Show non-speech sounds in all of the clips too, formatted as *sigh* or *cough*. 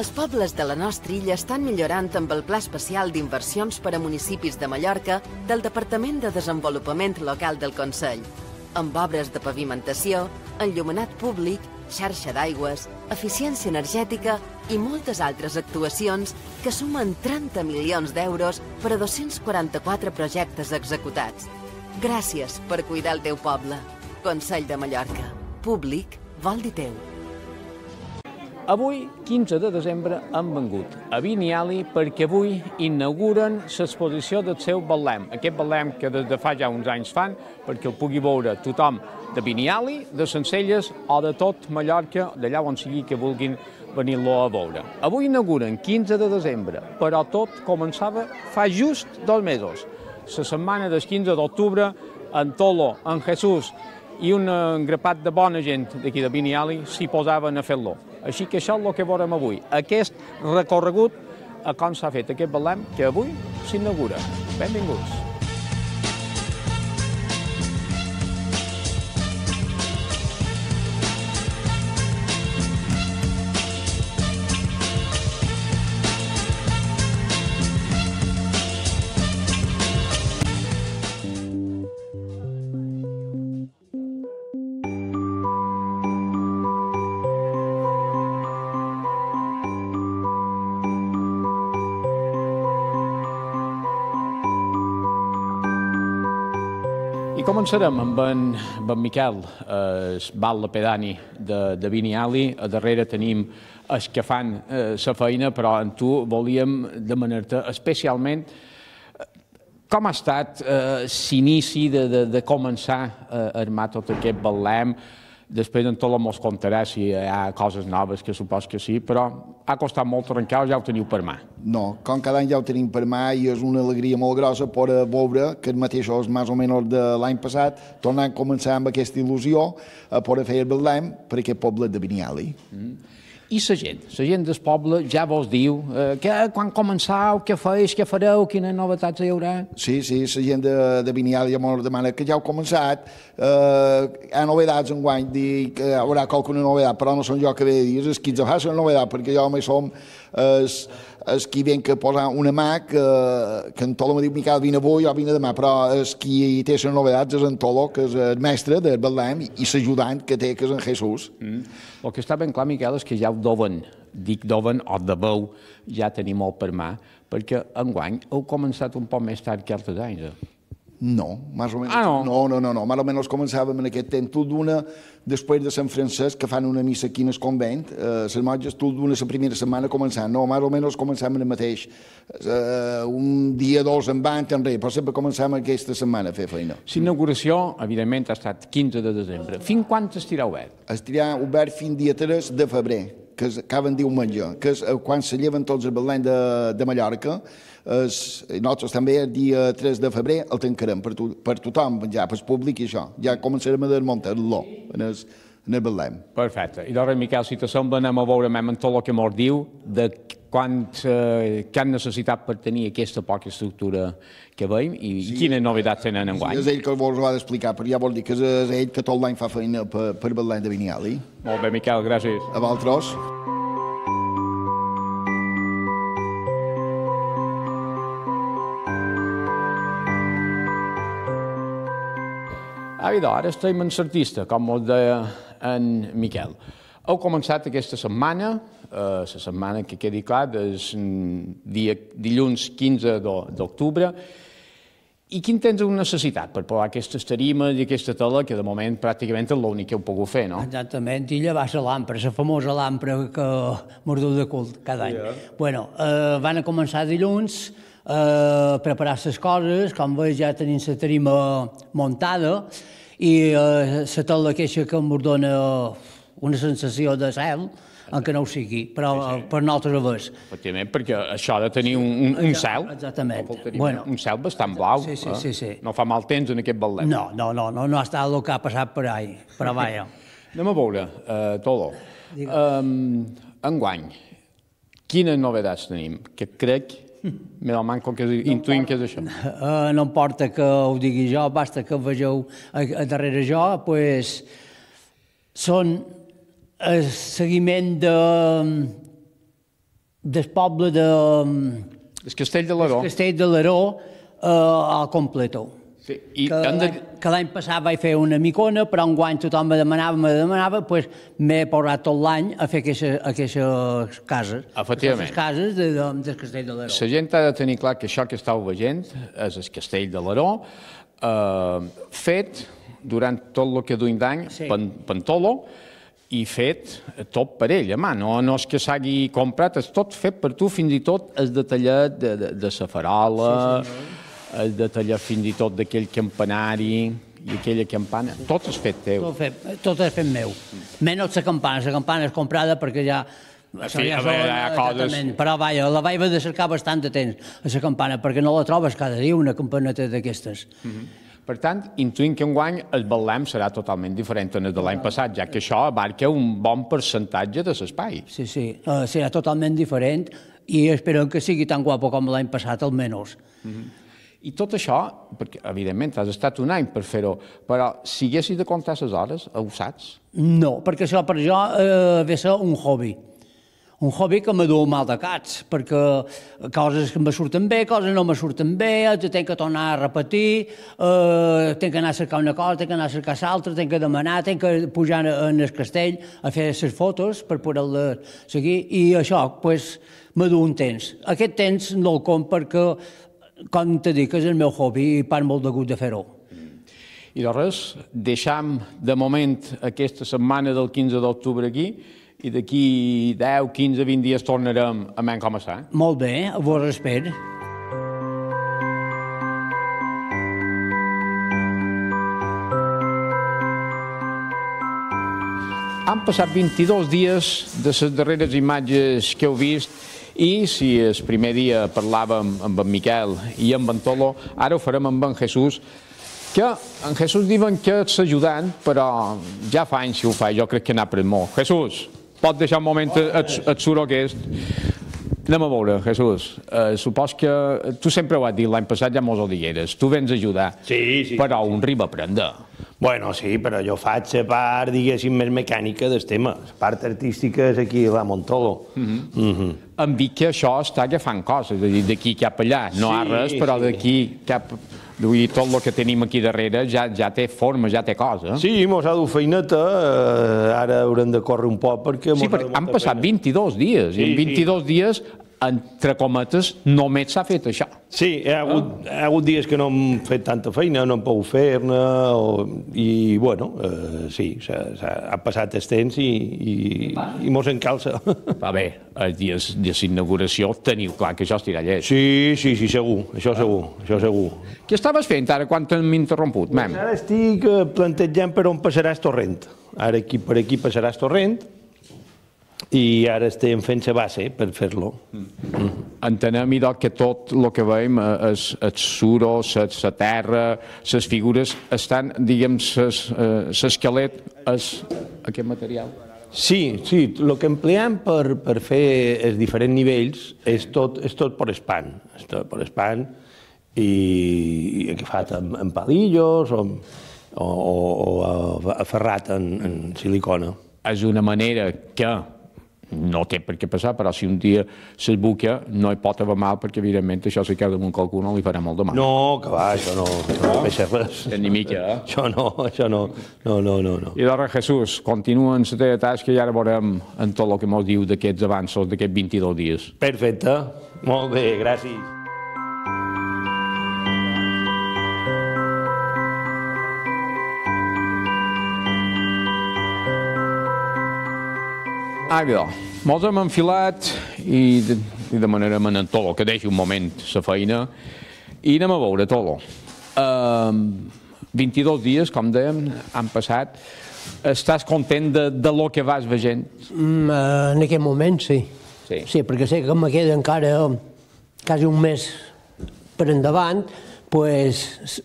Els pobles de la nostra illa estan millorant amb el Pla Especial d'Inversions per a Municipis de Mallorca del Departament de Desenvolupament Local del Consell, amb obres de pavimentació, enllumenat públic, xarxa d'aigües, eficiència energètica i moltes altres actuacions que sumen 30 milions d'euros per a 244 projectes executats. Gràcies per cuidar el teu poble. Consell de Mallorca. Públic vol dir teu. Avui, 15 de desembre, han vengut a Viniali perquè avui inauguren l'exposició del seu ballem, Aquest ballem que des de fa ja uns anys fan perquè el pugui veure tothom de Viniali, de Sencelles o de tot Mallorca, d'allà on sigui que vulguin venir-lo a veure. Avui inauguren 15 de desembre, però tot començava fa just dos mesos. La setmana del 15 d'octubre, en Tolo, en Jesús i un grapat de bona gent d'aquí de Viniali s'hi posaven a fer-lo. Així que això és el que veurem avui. Aquest recorregut a eh, com s'ha fet aquest balem que avui s'inaugura. Benvinguts. I començarem amb en, amb en Miquel eh, la Pedani de, de Viniali. A darrere tenim els que fan eh, sa feina, però en tu volíem demanar-te especialment eh, com ha estat eh, s'inici de, de, de començar eh, a armar tot aquest balem. Després en tot mos contarà si hi ha coses noves, que supos que sí, però ha costat molt trencar o ja ho teniu per mà? No, com cada any ja ho tenim per mà i és una alegria molt grossa poder veure que el els és més o menys de l'any passat tornar a començar amb aquesta il·lusió a poder fer el Betlem per aquest poble de Vinyali. Mm. Mm-hmm. I la gent, la gent del poble ja vos diu eh, que quan començau, què feis, què fareu, quines novetats hi haurà? Sí, sí, la gent de, de Vinial ja m'ho demana que ja heu començat, eh, hi ha novetats en guany, dic que eh, hi haurà qualsevol novedat, però no són jo que ve de dir, és que ja fa la novedat, perquè jo m'he som els és qui ven que posar una mà que, que en Tolo me diu Miquel vine avui, jo vine demà, però es qui té les novedats és en Tolo, que és el mestre del Betlem i l'ajudant que té, que és en Jesús. Mm. El que està ben clar, Miquel, és que ja ho doven, dic doven o veu, ja tenim molt per mà, perquè enguany heu començat un poc més tard que altres anys. Eh? No, més o menys. Ah, no? No, no, no, no. Més o menys començàvem en aquest temps. Tot d'una, després de Sant Francesc, que fan una missa aquí en el convent, eh, les monges, tot d'una la primera setmana començant. No, més o menys començàvem el mateix. Eh, un dia, dos, en van, en res. Però sempre començàvem aquesta setmana a fer feina. L'inauguració, evidentment, ha estat 15 de desembre. Fins quan estirà obert? Estirà obert fins dia 3 de febrer que acaben menjar, que és eh, quan se lleven tots a Belén de, de Mallorca, es, nosaltres també el dia 3 de febrer el tancarem per, tu, per tothom, ja, per públic i això. Ja començarem a desmuntar-lo en el, en el Perfecte. I doncs, Miquel, si te sembla, anem a veure mem tot el que mos diu de què eh, que han necessitat per tenir aquesta poca estructura que veiem i, quina novetat tenen en guany. és ell que vos ho ha d'explicar, però ja vol dir que és ell que tot l'any fa feina per, per de Viniali. Molt bé, Miquel, gràcies. A vosaltres. Àvida, doncs, ara estem en l'artista, com ho deia en Miquel. Heu començat aquesta setmana Eh, la setmana que quedi clar, és dia, dilluns 15 d'octubre, i quin tens una necessitat per provar aquestes tarimes i aquesta tela, que de moment pràcticament és l'únic que heu pogut fer, no? Exactament, i llevar la lampra, la famosa lampra que mordeu de cul cada any. Yeah. Bueno, eh, van a començar dilluns, eh, preparar les coses, com veus ja tenim la tarima muntada, i eh, la tela que que em una sensació de cel en què no ho sigui, però sí, sí. per nosaltres ho veus. Efectivament, perquè això ha de tenir un, un, un cel, Exactament. Tenir bueno, un cel bastant blau, sí, sí, eh? sí, sí. no fa mal temps en aquest ballet. No, no, no, no, no ha estat el que ha passat per ahí, però *laughs* vaja. Anem a veure, uh, Tolo, um, enguany, quines novedats tenim? Que crec *laughs* me la manco que no intuïm que és això. Uh, *laughs* no importa que ho digui jo, basta que vegeu a, a darrere jo, pues, són el seguiment de, del poble de... El castell de l'Aró. El castell de l'Aró eh, al completo. Sí. I que, de... passat vaig fer una micona, però un guany tothom me demanava, me demanava, doncs m'he posat tot l'any a fer aquestes, aquestes cases. Efectivament. Aquestes cases de, de, del castell de l'Aró. La gent ha de tenir clar que això que estàu veient és el castell de l'Aró, eh, fet durant tot el que duim d'any, sí. Pan, pen, i fet eh, tot per ella, mà, no, no és que s'hagi comprat, és tot fet per tu, fins i tot el detallat de, de, de la farola, sí, sí, el detallat fins i tot d'aquell campanari i aquella campana, sí. tot és fet teu. Tot, fet, tot és fet meu, menys la campana, la campana és comprada perquè ja Sí, ja veure, ja coses... Però vaja, la vaig haver de cercar bastant de temps, a la campana, perquè no la trobes cada dia, una campaneta d'aquestes. Mm -hmm. Per tant, intuïm que enguany el Betlem serà totalment diferent el de l'any passat, ja que això abarca un bon percentatge de l'espai. Sí, sí, uh, serà totalment diferent i esperem que sigui tan guapo com l'any passat, almenys. Mm -hmm. I tot això, perquè evidentment has estat un any per fer-ho, però si haguessis de comptar les hores, ho saps? No, perquè això per jo eh, ve ser un hobby un hobby que m'ha dut mal de cats, perquè eh, coses que em surten bé, coses no me surten bé, haig eh, de que tornar a repetir, eh, tinc que anar a cercar una cosa, tenc que anar a cercar l'altra, tinc que demanar, tinc que pujar en el castell a fer les fotos per poder-les seguir, i això pues, me du un temps. Aquest temps no el com perquè, com te dic, és el meu hobby i part molt de gust de fer-ho. I de res, deixam de moment aquesta setmana del 15 d'octubre aquí, i d'aquí 10, 15, 20 dies tornarem a men com està. Molt bé, a vos espero. Han passat 22 dies de les darreres imatges que heu vist i si el primer dia parlàvem amb en Miquel i amb en Tolo, ara ho farem amb en Jesús, que en Jesús diuen que ets ajudant, però ja fa anys que ho fa, jo crec que n'ha après molt. Jesús! pot deixar un moment el, el suro aquest. Anem a veure, Jesús, eh, supos que tu sempre ho has dit, l'any passat ja mos ho digueres, tu vens a ajudar, sí, sí, però sí. un riba prendre. Bueno, sí, però jo faig la part, diguéssim, més mecànica del tema. La part artística és aquí, a Montolo. Mm -hmm. Mm mm-hmm. Em dic que això està agafant coses, és a dir, d'aquí cap allà. No sí, hi ha res, però sí. d'aquí cap... Vull dir, tot el que tenim aquí darrere ja, ja té forma, ja té cosa. Sí, mos ha dut feineta, eh, ara haurem de córrer un poc perquè... Sí, perquè han passat feina. 22 dies, sí, i en 22 sí. dies entre cometes, només s'ha fet això. Sí, hi ha, hagut, hi ha hagut dies que no hem fet tanta feina, no hem pogut fer-ne, o... i bueno, eh, sí, s ha, s ha, ha passat el temps i, i, i mos encalça. Va bé, els dies de l'inauguració teniu clar que això estirà llet. Sí, sí, sí, segur, això ah. segur, això segur. Què estaves fent ara quan t'hem interromput, mem? Pues ara estic eh, plantejant per on passaràs torrent. Ara aquí, per aquí passaràs torrent, i ara estem fent la base per fer-lo. Mm. Entenem, i idò, que tot el que veiem eh, és el suro, la terra, les figures, estan, diguem, l'esquelet eh, és aquest material? Sí, sí, el que empleem per, per fer els diferents nivells és tot, és tot per espant, és tot per espant i, i agafat amb, amb palillos o, o, o, o aferrat en, en silicona. És una manera que no té per què passar, però si un dia s'esbuca, no hi pot haver mal, perquè evidentment això si queda amb un qualcú no li farà molt de mal. No, que va, això no, això no, no ah. passa res. Ni mica, eh? Això no, això no, no, no, no. no. I d'ara, Jesús, continua en la teva tasca i ara veurem en tot el que mos diu d'aquests avanços d'aquests 22 dies. Perfecte, molt bé, gràcies. Àvida, ah, Molts hem enfilat i, de demanarem a en Tolo que deixi un moment la feina i anem a veure Tolo. 22 ehm, dies, com dèiem, han passat. Estàs content de, de lo que vas veient? Mm, eh, en aquest moment, sí. sí. perquè sé que me queda encara quasi un mes per endavant, pues,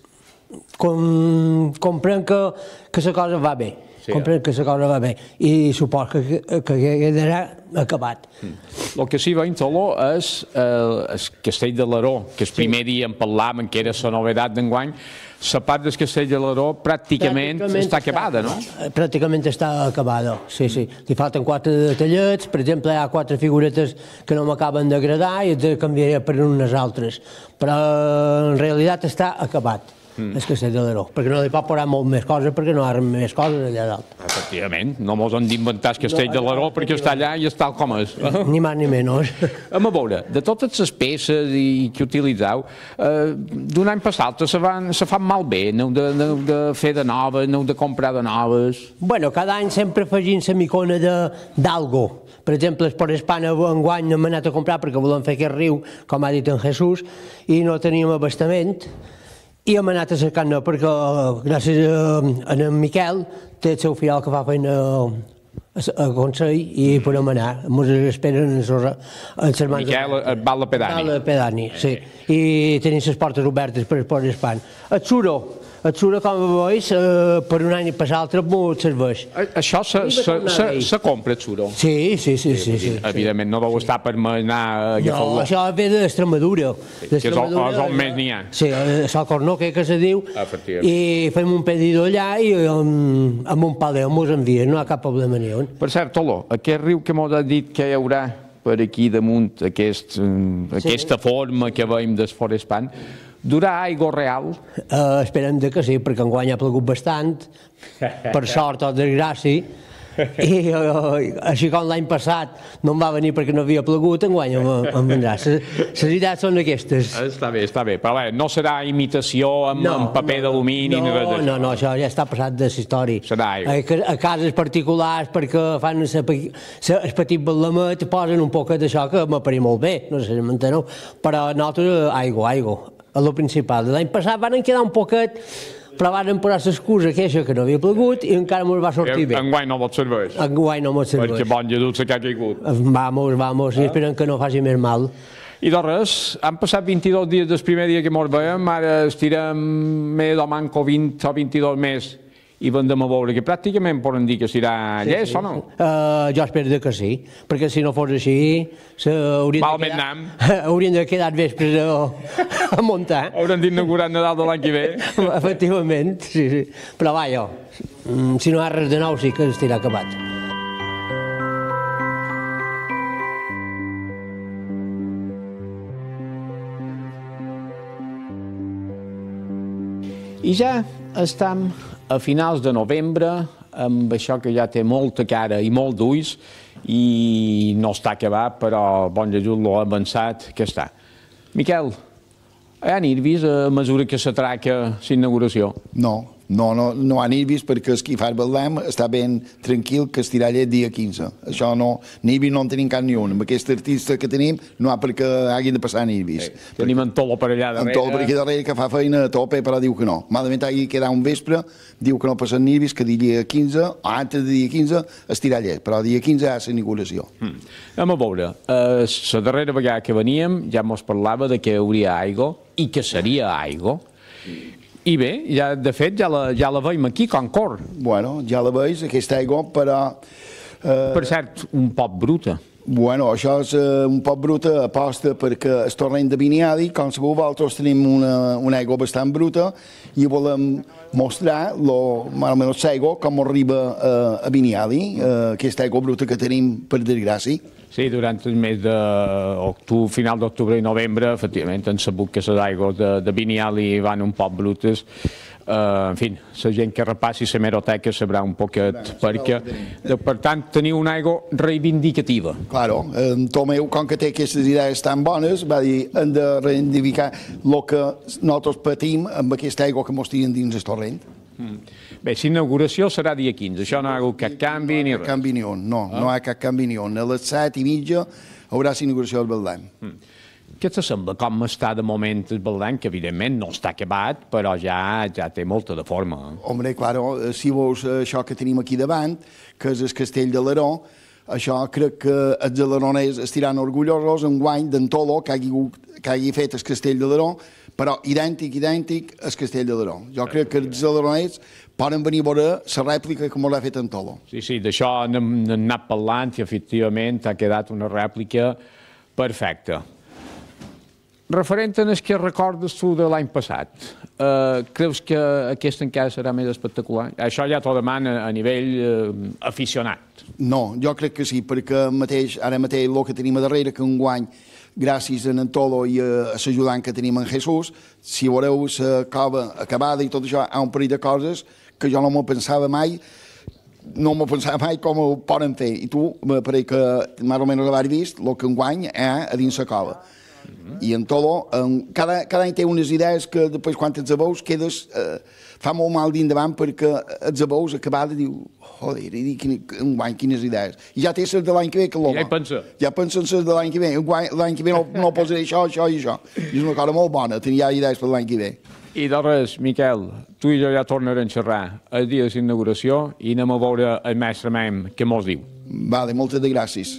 com, comprenc que, que la cosa va bé. Sí, comprenc eh? que la cosa va bé. I supos que, que, que quedarà acabat. Mm. El que sí, va Ventoló, és el, eh, el castell de l'Aró, que el sí. primer dia en parlàvem, que era la novedat d'enguany, la part del castell de l'Aró pràcticament, pràcticament està, està acabada, no? Eh, pràcticament està acabada, sí, sí. Li falten quatre detallets, per exemple, hi ha quatre figuretes que no m'acaben d'agradar i et canviaré per unes altres. Però en realitat està acabat mm. que castell de l'Aro, perquè no li pot posar molt més coses, perquè no hi ha més coses allà dalt. Efectivament, no mos han d'inventar el castell no, de l'Aro perquè està allà i és tal com és. *laughs* Ni més ni menys. Hem *laughs* a veure, de totes les peces i, que utilitzeu, eh, d'un any passat l'altre se, van, se fan malbé, no de, de fer de noves, no de comprar de noves... Bueno, cada any sempre afegint la micona d'algo. Per exemple, per Espana enguany hem anat a comprar perquè volem fer aquest riu, com ha dit en Jesús, i no teníem abastament, i hem anat a cercar-ne perquè eh, gràcies a, a en Miquel té el seu fial que fa feina eh, a Consell i mm. podem anar. Ens esperen els, els germans... Miquel de... Eh, Bala Pedani. de Pedani, sí. sí. I tenim les portes obertes per posar espant. Et suro, et surt com a bois eh, per un any i per l'altre molt serveix. Eh, això se, se, se, se compra, et surt. Sí, sí, sí. sí, sí, sí evidentment, no vau estar per anar a agafar No, això ve d'Extremadura. Sí, que és on, eh, més n'hi ha. Sí, és el Cornoque, que se diu, i fem un pedidor allà i amb, um, amb un paleu mos envien, no hi ha cap problema ni on. Per cert, Toló, aquest riu que mos ha dit que hi haurà per aquí damunt aquest, um, sí. aquesta forma que veiem d'Esforespan, durà aigua real? Uh, esperem de que sí, perquè enguany ha plegut bastant, per *laughs* sort o desgràcia, i uh, així com l'any passat no em va venir perquè no havia plegut, en em, em vendrà. *laughs* Les idees són aquestes. Està bé, està bé. Però bé, eh, no serà imitació amb, no, amb paper no, d'alumini? No, no, no, no, això ja està passat de la història. Serà aigua. A, a cases particulars perquè fan el petit balamet posen un poc d'això que m'apareix molt bé, no sé si m'enteneu, però nosaltres aigua, aigua a la principal. L'any passat van quedar un poquet, però van posar l'excusa que això que no havia plegut i encara mos va sortir bé. Enguai no mos serveix. Enguai no mos serveix. Perquè bon lladut se que ha caigut. Eh, vamos, vamos, i ah. esperem que no faci més mal. I de res, han passat 22 dies del primer dia que mos veiem, ara estirem més o manco 20 o 22 més i vendem a veure, que pràcticament poden dir que serà sí, llest sí. o no? Uh, jo espero que sí, perquè si no fos així haurien de, quedar, *laughs* haurien de quedar vespres a, a muntar. Hauran d'inaugurar Nadal de l'any que ve. *laughs* Efectivament, sí, sí. Però va, jo, mm, si no hi ha res de nou sí que estarà acabat. I ja estem a finals de novembre amb això que ja té molta cara i molt d'ulls i no està acabat, però bon Jesús l'ha avançat que està. Miquel, hi ha nervis a mesura que s'atraca l'inauguració? No, no, no, no ha nervis perquè el qui fa el està ben tranquil que es el dia 15. Això no, nervis no en tenim cap ni un. Amb aquest artista que tenim no ha perquè hagin de passar nervis. Sí. Eh, tenim en Tolo per allà darrere. En Tolo per aquí darrere que fa feina a tope, però diu que no. Malament hagi quedat un vespre, diu que no passen nervis, que dia 15, o antes de dia 15, es tiralla. Però dia 15 hi ha la inauguració. Hmm. Anem a veure. Uh, eh, la darrera vegada que veníem ja mos parlava de que hauria aigua i que seria aigua. I bé, ja, de fet ja la, ja la veiem aquí, cor. Bueno, ja la veus, aquesta aigua, però... Eh... Per cert, un pop bruta. Bueno, això és eh, un poc bruta eh, aposta perquè el torrent de Viniadi, com sabeu vosaltres, tenim una, una aigua bastant bruta i volem mostrar lo, almenys l'aigua com arriba eh, a, a Viniadi, aquesta aigua bruta que tenim per desgràcia. Sí, durant el mes de octubre, final d'octubre i novembre, efectivament, han sabut que les aigües de, de Viniali van un poc brutes Eh, en fi, la gent que repassi la meroteca sabrà un poquet, Bé, perquè, de, per tant, teniu una aigua reivindicativa. Claro, en Tomeu, com que té aquestes idees tan bones, va dir, hem de reivindicar el que nosaltres patim amb aquesta aigua que mos tiren dins el torrent. Mm. Bé, l'inauguració serà dia 15, això no hi ha hagut cap canvi ni res. No, canvi ni on, no, ah. no hi ha cap canvi ni on. A les 7 i mitja haurà l'inauguració del Beldam. Mm. Què sembla? Com està de moment el Baldanc? Que evidentment no està acabat, però ja ja té molta de forma. Hombre, claro, eh, si veus eh, això que tenim aquí davant, que és el castell de l'Aró, això crec que els alaroners estiran orgullosos en guany d'en Tolo, que hagi, que hagi fet el castell de l'Aró, però idèntic, idèntic, el castell de l'Aró. Jo sí, crec que els alaroners poden venir a veure la rèplica que m'ho ha fet en Tolo. Sí, sí, d'això n'hem anat parlant i efectivament ha quedat una rèplica perfecta. Referent en el que recordes tu de l'any passat, eh, creus que aquest encara serà més espectacular? Això ja t'ho demana a nivell eh, aficionat. No, jo crec que sí, perquè mateix, ara mateix el que tenim a darrere, que enguany, gràcies a Nantolo i a l'ajudant que tenim en Jesús, si veureu la cova acabada i tot això, hi ha un parell de coses que jo no m'ho pensava mai, no m'ho pensava mai com ho poden fer. I tu, eh, per que eh, més o menys l'haver vist, el que enguany és a dins la cova. Ah -huh. en tot, um, cada, cada any té unes idees que ets a veus quedes, eh, fa molt mal d'indavant perquè ets a veus acabada, diu, joder, i dic, un guany, quines idees. I ja té ser de l'any que ve, que l'home. Ja hi pensa. Ja pensa ser de l'any que ve. L'any que ve no, no posaré això, això i això. I és una cosa molt bona, tenir ja idees per l'any que ve. I de res, Miquel, tu i jo ja tornarem a xerrar el dia de l'inauguració i anem a veure el mestre Mem, què mos diu. Vale, moltes gràcies.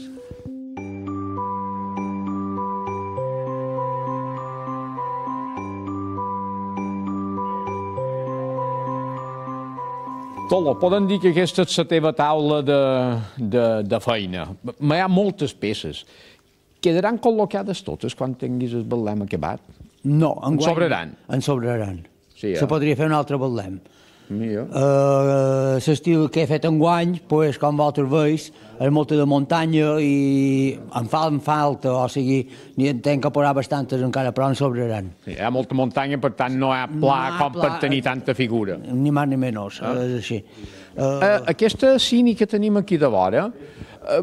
Tolo, poden dir que aquesta és la teva taula de, de, de feina. Hi ha moltes peces. Quedaran col·locades totes quan tinguis el ballem acabat? No. En, en sobraran? En sobraran. Sí, eh? Se podria fer un altre ballem. Mira. Uh, eh, eh, L'estiu que he fet en guany, pues, com vosaltres veus, és molta de muntanya i em fa en falta, o sigui, n'hi entenc que posar bastantes encara, però en sobraran. Sí, hi ha molta muntanya, per tant no hi ha pla no com pla, per eh, tenir tanta figura. Ni més ni menys, ah. és així. Uh, uh, aquesta cini que tenim aquí de vora,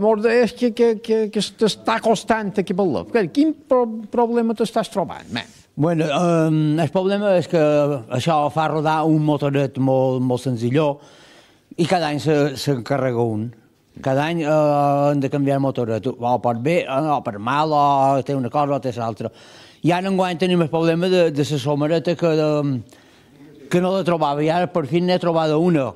Morda, és que, que, que, que t'està costant aquí per l'op. Quin pro problema t'estàs trobant, Man. Bueno, eh, el problema és que això fa rodar un motoret molt, molt senzilló i cada any s'encarrega se, un. Cada any eh, hem de canviar el motoret, o per bé, eh, o per mal, o té una cosa o té l'altra. I ara enguany tenim el problema de, de la somereta que, de, ehm, que no la trobava, i ara per fi n'he trobada una,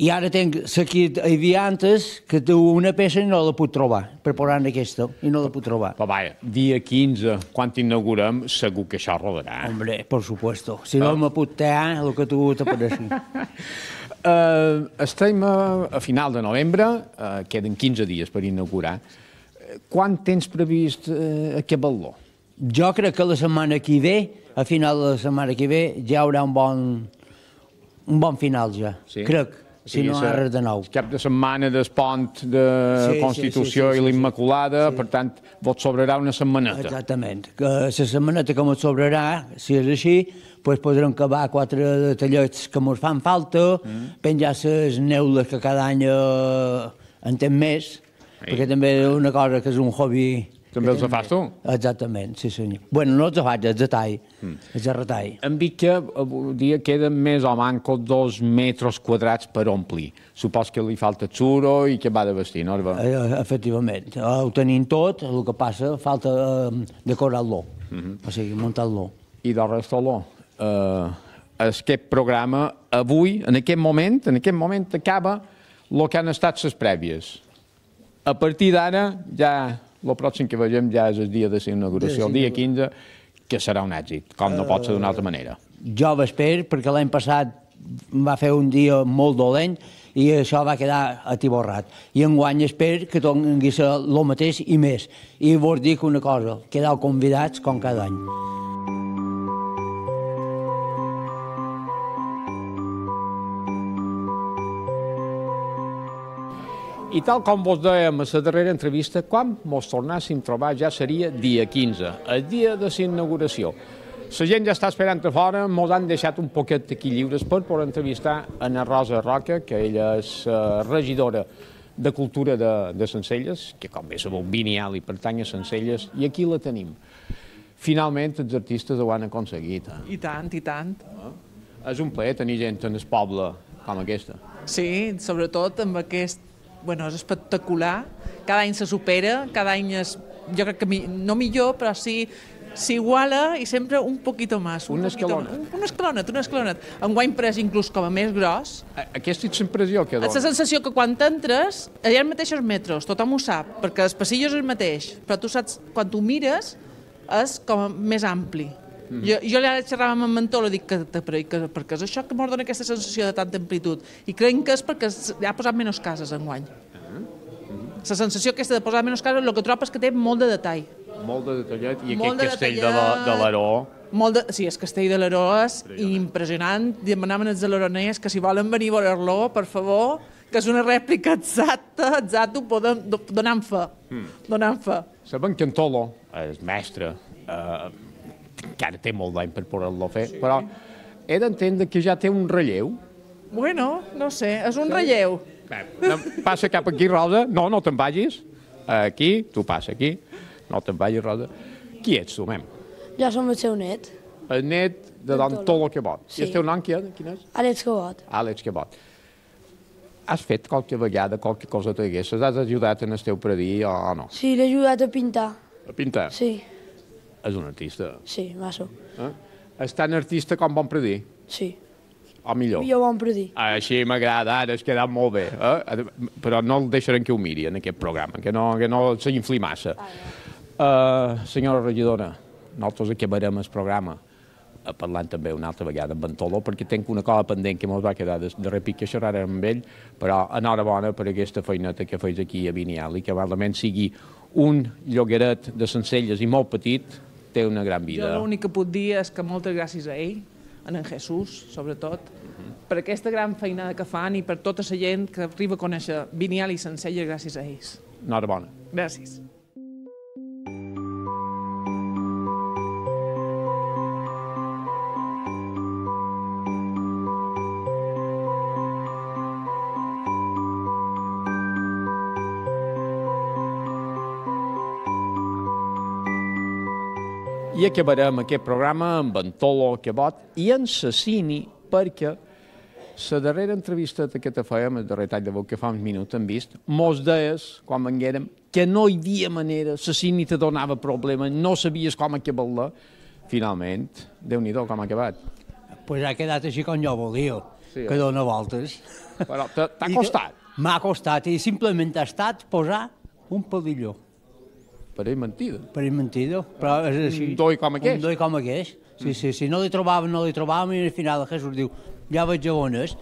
i ara tinc aquí a Viantes, que té una peça i no la puc trobar, preparant aquesta, i no la puc trobar. Però vaja, dia 15, quan t'inaugurem, segur que això rodarà. Hombre, por supuesto. Si no, uh. me puc tear el que tu t'apareixi. uh, estem a, a final de novembre, uh, queden 15 dies per inaugurar. Quan tens previst uh, aquest valor? Jo crec que la setmana que ve, a final de la setmana que ve, ja hi haurà un bon, un bon final ja, sí? crec si no, res de nou. Cap de setmana del pont de sí, Constitució sí, sí, sí, i l'Immaculada, sí. per tant, vos sobrarà una setmaneta. Exactament. Que la setmaneta que mos sobrarà, si és així, pues podrem acabar quatre tallets que mos fan falta, mm. penjar les neules que cada any eh, en tens més, sí. perquè també és una cosa que és un hobby també els fas tu? Exactament, sí senyor. Bueno, no els faig, els detall, mm. els retall. Hem dit que avui dia queden més o manco dos metres quadrats per omplir. Supos que li falta xuro i que va de vestir, no? Eh, eh, efectivament. Ah, ho tenim tot, el que passa, falta eh, decorar-lo, mm -hmm. o sigui, muntar-lo. I del resta-lo. Eh, aquest programa avui, en aquest moment, en aquest moment acaba el que han estat les prèvies. A partir d'ara ja el pròxim que veiem ja és el dia de la inauguració, el dia 15, que serà un èxit, com no pot ser d'una eh, altra manera. Jo espero, perquè l'any passat va fer un dia molt dolent i això va quedar atiborrat. I enguany espero que tingui el mateix i més. I vos dic una cosa, quedeu convidats com cada any. I tal com vos dèiem a la darrera entrevista, quan mos tornàssim a trobar ja seria dia 15, el dia de la inauguració. La gent ja està esperant a fora, mos han deixat un poquet aquí lliures per poder entrevistar Ana Rosa Roca, que ella és eh, regidora de Cultura de, de Sencelles, que com bé sabeu, Vinial i pertany a Sencelles, i aquí la tenim. Finalment, els artistes ho han aconseguit. Eh? I tant, i tant. Eh? És un plaer tenir gent en el poble com aquesta. Sí, sobretot amb aquest bueno, és espectacular, cada any se supera, cada any és, jo crec que mi, no millor, però sí s'iguala i sempre un poquito més. Un, un escalonat. Un, un escalonat, un escalonat. Enguany pres inclús com a més gros. Aquesta és impressió que dona. És la sensació que quan t'entres, allà els mateixos metros, tothom ho sap, perquè els passillos és el mateix, però tu saps, quan tu mires, és com més ampli. Mm. Jo, jo ara xerrava amb en li dic que, que, que perquè és això que m'ho dona aquesta sensació de tanta amplitud. I crec que és perquè ha posat menys cases en guany. Ah, mm-hmm. La sensació aquesta de posar menys cases, el que trobes és que té molt de detall. Molt de detallat. I molt aquest de castell detallat, de l'Aró... molt de... Sí, el castell de l'Aró és impressionant. Demanaven els de l'Aronès que si volen venir a veure-lo, per favor, que és una rèplica exacta, exacta, ho podem... donant fe. Mm. Donant fe. Saben que en Tolo, el ah, mestre, eh, encara té molt d'any per poder-lo fer, sí. però he d'entendre que ja té un relleu. Bueno, no sé, és un sí. relleu. Bé, no, passa cap aquí, Rosa. No, no te'n vagis. Aquí, tu passa aquí. No te'n vagis, Rosa. Qui ets tu, mem? Jo som el seu net. El net de d'on tot el que vol. Sí. I el teu nom qui és? Quin és? Àlex Cabot. Àlex Cabot. Has fet qualque vegada qualque cosa t'haguessis? Has ajudat en el teu predí o no? Sí, l'he ajudat a pintar. A pintar? Sí. És un artista. Sí, massa. Eh? És tan artista com bon predí. Sí. O millor. Millor bon predí. Així m'agrada, ara es queda molt bé. Eh? Però no el deixarem que ho miri en aquest programa, que no, que no s'infli massa. Ah, ja. uh, eh, senyora regidora, nosaltres acabarem el programa eh, parlant també una altra vegada amb en Toló, perquè tenc una cosa pendent que mos va quedar de, de repic que xerrarem amb ell, però enhorabona per aquesta feineta que feis aquí a Vinial i que malament sigui un llogueret de Sencelles i molt petit, té una gran vida. Jo l'únic que puc dir és que moltes gràcies a ell, en en Jesús, sobretot, per aquesta gran feinada que fan i per tota la gent que arriba a conèixer Vinial i Sencella gràcies a ells. Enhorabona. Gràcies. I acabarem aquest programa amb en Tolo Cabot i en Sassini, perquè la darrera entrevista te fèiem, el darrer tall de veu que fa uns minuts hem vist, mos deies, quan venguérem, que no hi havia manera, Sassini te donava problema, no sabies com acabar-la. Finalment, Déu-n'hi-do, com ha acabat. Pues ha quedat així com jo volia, sí, que eh? dóna voltes. Però t'ha *laughs* costat. M'ha costat i simplement ha estat posar un pavelló. Per ell mentida. Per ell mentida. Però és així, un doi com aquest. Un doi com aquest. Sí, sí, sí, no li trobàvem, no li trobàvem, i al final Jesús diu, ja veig on és,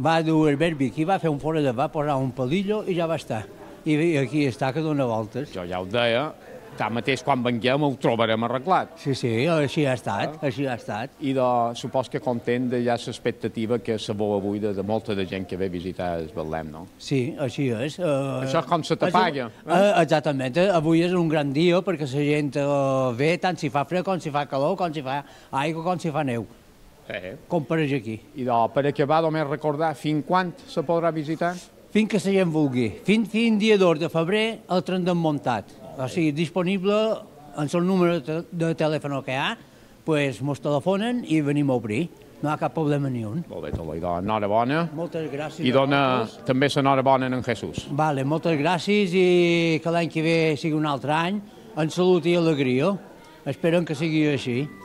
va dur el verbi aquí, va fer un de va posar un palillo i ja va estar. I aquí està que dóna voltes. Jo ja ho deia, Tanmateix, quan venguem ho trobarem arreglat. Sí, sí, així ha estat, eh? així ha estat. I de, supos que content de ja l'expectativa que se veu avui de, de molta de gent que ve a visitar el Betlem, no? Sí, així és. Uh, Això és com se t'apaga. Uh, eh? eh? Exactament. Eh, avui és un gran dia perquè la gent uh, ve tant si fa fred com si fa calor, com si fa aigua, com si fa neu. Sí. Com per aquí. I de, per acabar, només recordar, fins quan se podrà visitar? Fins que la gent vulgui. Fins, fins dia 2 de febrer, el tren d'en o sigui, disponible en el número de telèfon que hi ha, doncs mos telefonen i venim a obrir. No hi ha cap problema ni un. Molt bé, Toloi, doncs enhorabona. Moltes gràcies. I dona també l'enhorabona en Jesús. Vale, moltes gràcies i que l'any que ve sigui un altre any en salut i alegria. Esperem que sigui així.